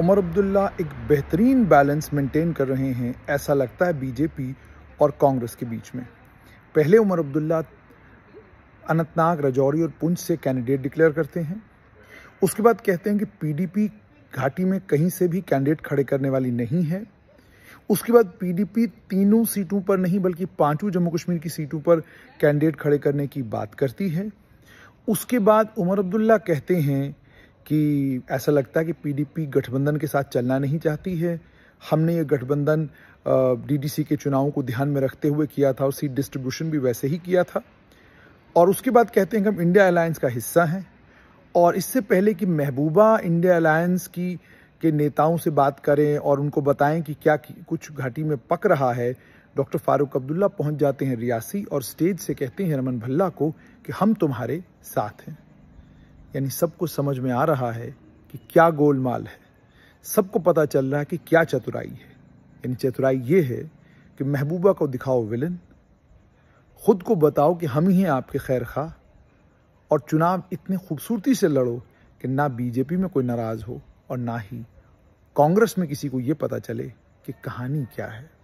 उमर अब्दुल्ला एक बेहतरीन balance maintain कर रहे हैं ऐसा लगता है बीजेपी और कांग्रेस के बीच में पहले उमर अब्दुल्ला अनंतनाग रजौरी और पुंछ से कैंडिडेट डिक्लेयर करते हैं उसके बाद कहते हैं कि पीडीपी घाटी में कहीं से भी कैंडिडेट खड़े करने वाली नहीं है उसके बाद पीडीपी तीनों सीटों पर नहीं बल्कि पांचों जम्मू कश्मीर की सीटों पर कैंडिडेट खड़े करने की बात करती है उसके बाद उमर अब्दुल्ला कहते हैं कि ऐसा लगता है कि पीडीपी गठबंधन के साथ चलना नहीं चाहती है हमने ये गठबंधन डीडीसी के चुनाव को ध्यान में रखते हुए किया था और सीट डिस्ट्रीब्यूशन भी वैसे ही किया था और उसके बाद कहते हैं कि हम इंडिया अलायंस का हिस्सा हैं और इससे पहले कि महबूबा इंडिया अलायंस की के नेताओं से बात करें और उनको बताएं कि क्या कुछ घाटी में पक रहा है डॉक्टर फारूक अब्दुल्ला पहुंच जाते हैं रियासी और स्टेज से कहते हैं रमन भल्ला को कि हम तुम्हारे साथ हैं यानी सबको समझ में आ रहा है कि क्या गोलमाल है सबको पता चल रहा है कि क्या चतुराई है यानी चतुराई ये है कि महबूबा को दिखाओ विलन खुद को बताओ कि हम ही हैं आपके खैर खा और चुनाव इतनी खूबसूरती से लड़ो कि ना बीजेपी में कोई नाराज़ हो और ना ही कांग्रेस में किसी को ये पता चले कि कहानी क्या है